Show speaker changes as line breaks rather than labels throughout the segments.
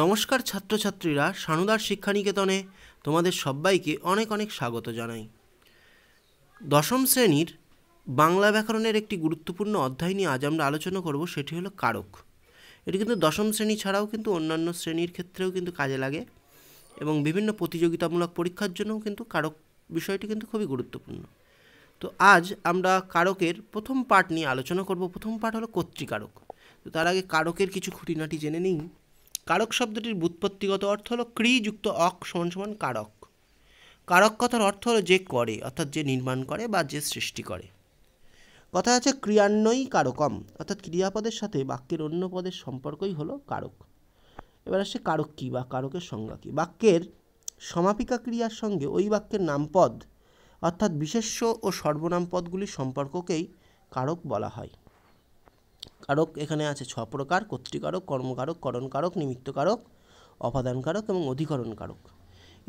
নমস্কার ছাত্রছাত্রীরা সানুদার শিক্ষানিকেতনে তোমাদের সবাইকে অনেক অনেক স্বাগত জানাই দশম শ্রেণীর বাংলা ব্যাকরণের একটি গুরুত্বপূর্ণ অধ্যায় নিয়ে আজ আমরা আলোচনা করব সেটি হলো কারক এটি কিন্তু দশম শ্রেণী ছাড়াও কিন্তু অন্যান্য শ্রেণীর ক্ষেত্রেও কিন্তু কাজে লাগে এবং বিভিন্ন প্রতিযোগিতামূলক পরীক্ষার জন্যও কিন্তু কারক বিষয়টি কিন্তু খুবই গুরুত্বপূর্ণ তো আজ আমরা কারকের প্রথম পাঠ নিয়ে আলোচনা করব প্রথম পাঠ হলো কর্তৃকারক তো তার আগে কারকের কিছু খুঁটিনাটি জেনে নিই কারক শব্দটির ব্যুৎপত্তিগত অর্থ হলো ক্রি যুক্ত অক সমান সমান কারক কারক কথার অর্থ হলো যে করে অর্থাৎ যে নির্মাণ করে বা যে সৃষ্টি করে কথা আছে ক্রিয়ান্বয়ী কারকম অর্থাৎ ক্রিয়াপদের সাথে বাক্যের অন্য পদের সম্পর্কই হলো কারক এবার আসছে কারক কী বা কারকের সংজ্ঞা কী বাক্যের সমাপিকা ক্রিয়ার সঙ্গে ওই বাক্যের নামপদ অর্থাৎ বিশেষ্য ও সর্বনাম পদগুলির সম্পর্ককেই কারক বলা হয় কারক এখানে আছে ছ প্রকার কর্তৃকারক কর্মকারক করণকারক নিমিত্তকারক অপাদানকারক এবং অধিকরণকারক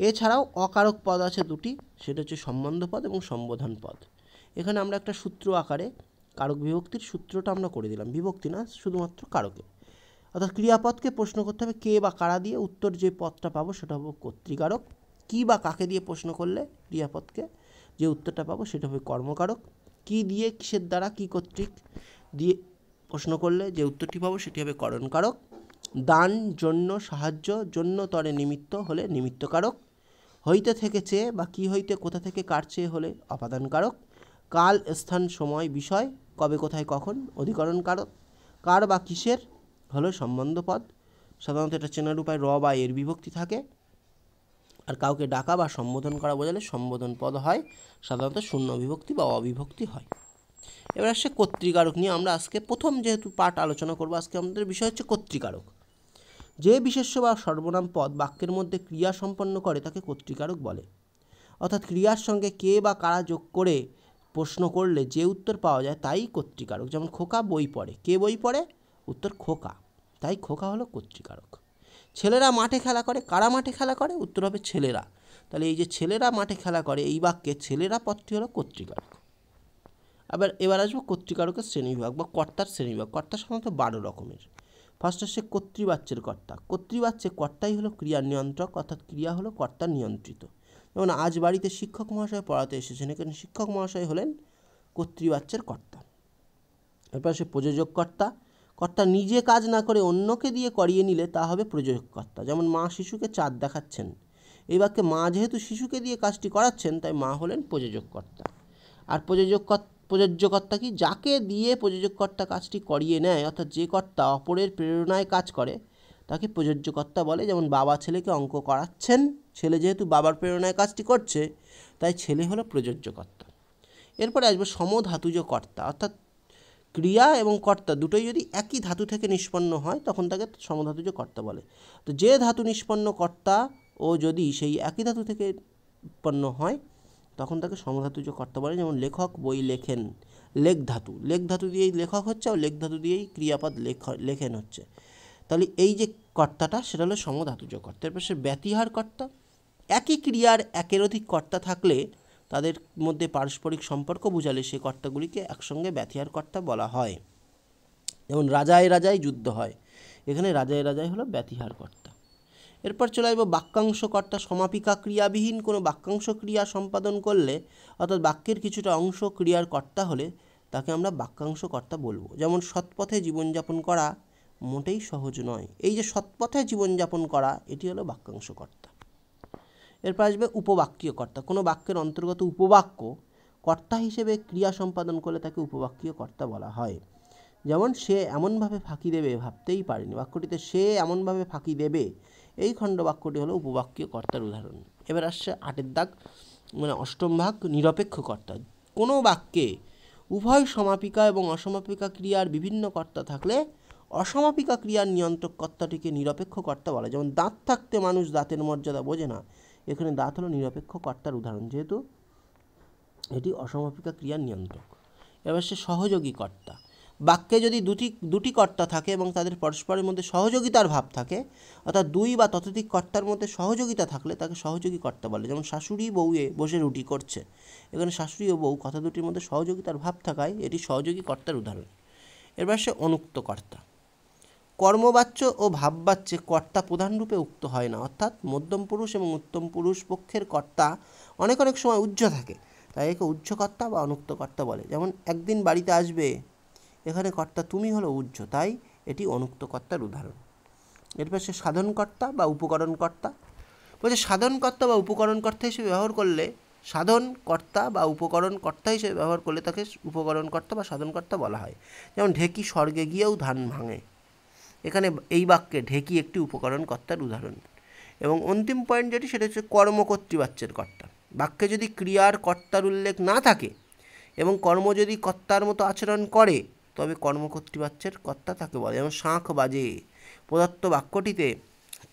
এছাড়াও অকারক পদ আছে দুটি সেটা হচ্ছে সম্বন্ধ পদ এবং সম্বোধন পদ এখানে আমরা একটা সূত্র আকারে কারক বিভক্তির সূত্রটা আমরা করে দিলাম বিভক্তি না শুধুমাত্র কারকে অর্থাৎ ক্রিয়াপদকে প্রশ্ন করতে হবে কে বা কারা দিয়ে উত্তর যে পদটা পাবো সেটা হবে কর্তৃকারক কী বা কাকে দিয়ে প্রশ্ন করলে ক্রিয়াপদকে যে উত্তরটা পাবো সেটা হবে কর্মকারক কী দিয়ে কিসের দ্বারা কী কর্তৃক দিয়ে প্রশ্ন করলে যে উত্তরটি পাবো সেটি হবে করণকারক দান জন্য সাহায্য জন্য তরে নিমিত্ত হলে নিমিত্তকারক হইতে থেকে চেয়ে বা কি হইতে কোথা থেকে কার চেয়ে হলে অপাদানকারক কাল স্থান সময় বিষয় কবে কোথায় কখন অধিকরণকারক কার বা কিসের হলো সম্বন্ধ পদ সাধারণত এটা চেনার উপায় র বা এর বিভক্তি থাকে আর কাউকে ডাকা বা সম্বোধন করা বোঝালে সম্বোধন পদ হয় সাধারণত শূন্য বিভক্তি বা অবিভক্তি হয় এবার আসছে কর্তৃকারক নিয়ে আমরা আজকে প্রথম যেহেতু পাঠ আলোচনা করবো আজকে আমাদের বিষয় হচ্ছে কর্তৃকারক যে বিশেষ্য বা সর্বনাম পদ বাক্যের মধ্যে ক্রিয়া সম্পন্ন করে তাকে কর্তৃকারক বলে অর্থাৎ ক্রিয়ার সঙ্গে কে বা কারা যোগ করে প্রশ্ন করলে যে উত্তর পাওয়া যায় তাই কর্তৃকারক যেমন খোকা বই পড়ে কে বই পড়ে উত্তর খোকা তাই খোকা হলো কর্তৃকারক ছেলেরা মাঠে খেলা করে কারা মাঠে খেলা করে উত্তর হবে ছেলেরা তাহলে এই যে ছেলেরা মাঠে খেলা করে এই বাক্যে ছেলেরা পদটি হলো কর্তৃকারক আবার এবার আসবো কর্তৃকারকের শ্রেণীবিভাগ বা কর্তার শ্রেণীবিভাগ কর্তা সাধারণত বারো রকমের ফার্স্ট আসছে কর্তৃবাচ্যের কর্তা কর্তৃবাচ্যে কর্তাই হলো ক্রিয়া নিয়ন্ত্রক অর্থাৎ ক্রিয়া হলো কর্তা নিয়ন্ত্রিত যেমন আজ বাড়িতে শিক্ষক মহাশয় পড়াতে এসেছেন এখানে শিক্ষক মহাশয় হলেন কর্তৃবাচ্যের কর্তা এরপর সে প্রযোজক কর্তা কর্তা নিজে কাজ না করে অন্যকে দিয়ে করিয়ে নিলে তা হবে প্রযোজককর্তা যেমন মা শিশুকে চাঁদ দেখাচ্ছেন এই বাক্যে মা যেহেতু শিশুকে দিয়ে কাজটি করাচ্ছেন তাই মা হলেন প্রযোজককর্তা আর কর্তা প্রযোজ্যকর্তা কি যাকে দিয়ে প্রযোজ্যকর্তা কাজটি করিয়ে নেয় অর্থাৎ যে কর্তা অপরের প্রেরণায় কাজ করে তাকে প্রযোজ্যকর্তা বলে যেমন বাবা ছেলেকে অঙ্ক করাচ্ছেন ছেলে যেহেতু বাবার প্রেরণায় কাজটি করছে তাই ছেলে হলো প্রযোজ্যকর্তা এরপরে আসবে সমধাতুজ কর্তা অর্থাৎ ক্রিয়া এবং কর্তা দুটোই যদি একই ধাতু থেকে নিষ্পন্ন হয় তখন তাকে সমধাতুজ কর্তা বলে তো যে ধাতু নিষ্পন্ন কর্তা ও যদি সেই একই ধাতু থেকে উৎপন্ন হয় তখন তাকে সমধাতুজ কর্তা বলে যেমন লেখক বই লেখেন লেখ ধাতু লেখ ধাতু দিয়েই লেখক হচ্ছে আর লেখ ধাতু দিয়েই ক্রিয়াপদ লেখ লেখেন হচ্ছে তাহলে এই যে কর্তাটা সেটা হলো সমধাতুজ কর্তা এরপর সে ব্যতিহার কর্তা একই ক্রিয়ার একের অধিক কর্তা থাকলে তাদের মধ্যে পারস্পরিক সম্পর্ক বুঝালে সেই কর্তাগুলিকে একসঙ্গে ব্যথিহার কর্তা বলা হয় যেমন রাজায় রাজায় যুদ্ধ হয় এখানে রাজায় রাজায় হলো ব্যতিহার কর্তা এরপর চলে আসবো বাক্যাংশ কর্তা সমাপিকা ক্রিয়াবিহীন কোনো বাক্যাংশ ক্রিয়া সম্পাদন করলে অর্থাৎ বাক্যের কিছুটা অংশ ক্রিয়ার কর্তা হলে তাকে আমরা বাক্যাংশ কর্তা বলবো যেমন সৎপথে জীবনযাপন করা মোটেই সহজ নয় এই যে সৎপথে জীবনযাপন করা এটি হলো বাক্যাংশ কর্তা এরপর আসবে উপবাক্যীয় কর্তা কোনো বাক্যের অন্তর্গত উপবাক্য কর্তা হিসেবে ক্রিয়া সম্পাদন করলে তাকে উপবাক্যীয় কর্তা বলা হয় যেমন সে এমনভাবে ফাঁকি দেবে ভাবতেই পারেনি বাক্যটিতে সে এমনভাবে ফাঁকি দেবে এই খণ্ড বাক্যটি হলো উপবাক্যীয় কর্তার উদাহরণ এবার আসছে আটের দাগ মানে অষ্টম ভাগ নিরপেক্ষ কর্তা কোনো বাক্যে উভয় সমাপিকা এবং অসমাপিকা ক্রিয়ার বিভিন্ন কর্তা থাকলে অসমাপিকা ক্রিয়ার নিয়ন্ত্রক কর্তাটিকে নিরপেক্ষ কর্তা বলে যেমন দাঁত থাকতে মানুষ দাঁতের মর্যাদা বোঝে না এখানে দাঁত হলো নিরপেক্ষ কর্তার উদাহরণ যেহেতু এটি অসমাপিকা ক্রিয়ার নিয়ন্ত্রক এবার সে সহযোগী কর্তা বাক্যে যদি দুটি দুটি কর্তা থাকে এবং তাদের পরস্পরের মধ্যে সহযোগিতার ভাব থাকে অর্থাৎ দুই বা ততোধিক কর্তার মধ্যে সহযোগিতা থাকলে তাকে সহযোগী কর্তা বলে যেমন শাশুড়ি বউয়ে বসে রুটি করছে এখানে শাশুড়ি ও বউ কথা দুটির মধ্যে সহযোগিতার ভাব থাকায় এটি সহযোগী কর্তার উদাহরণ এরপর সে অনুক্ত কর্তা কর্মবাচ্য ও ভাববাচ্যে কর্তা প্রধানরূপে উক্ত হয় না অর্থাৎ মধ্যম পুরুষ এবং উত্তম পুরুষ পক্ষের কর্তা অনেক অনেক সময় উজ্জ্ব থাকে তাই একে উজ্জ্বকর্তা বা অনুক্তকর্তা বলে যেমন একদিন বাড়িতে আসবে এখানে কর্তা তুমি হলো উজ্জ তাই এটি অনুক্ত কর্তার উদাহরণ এর পাশে সাধনকর্তা বা উপকরণকর্তা বলছে সাধনকর্তা বা উপকরণকর্তা হিসেবে ব্যবহার করলে সাধন কর্তা বা উপকরণ কর্তা হিসেবে ব্যবহার করলে তাকে উপকরণকর্তা বা সাধনকর্তা বলা হয় যেমন ঢেকি স্বর্গে গিয়েও ধান ভাঙে এখানে এই বাক্যে ঢেকি একটি উপকরণকর্তার উদাহরণ এবং অন্তিম পয়েন্ট যেটি সেটা হচ্ছে কর্মকর্তৃবাচ্যের কর্তা বাক্যে যদি ক্রিয়ার কর্তার উল্লেখ না থাকে এবং কর্ম যদি কর্তার মতো আচরণ করে তবে কর্মকর্তৃবাচ্যের কর্তা তাকে বলে যেমন শাঁখ বাজে প্রদত্ত বাক্যটিতে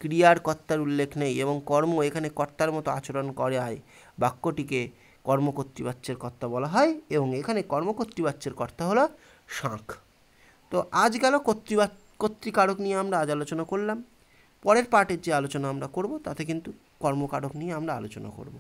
ক্রিয়ার কর্তার উল্লেখ নেই এবং কর্ম এখানে কর্তার মতো আচরণ করে হয় বাক্যটিকে কর্মকর্তৃবাচ্যের কর্তা বলা হয় এবং এখানে কর্মকর্তৃবাচ্যের কর্তা হলো শাঁখ তো আজ গেল কর্তৃবা কর্তৃকারক নিয়ে আমরা আজ আলোচনা করলাম পরের পার্টের যে আলোচনা আমরা করব তাতে কিন্তু কর্মকারক নিয়ে আমরা আলোচনা করব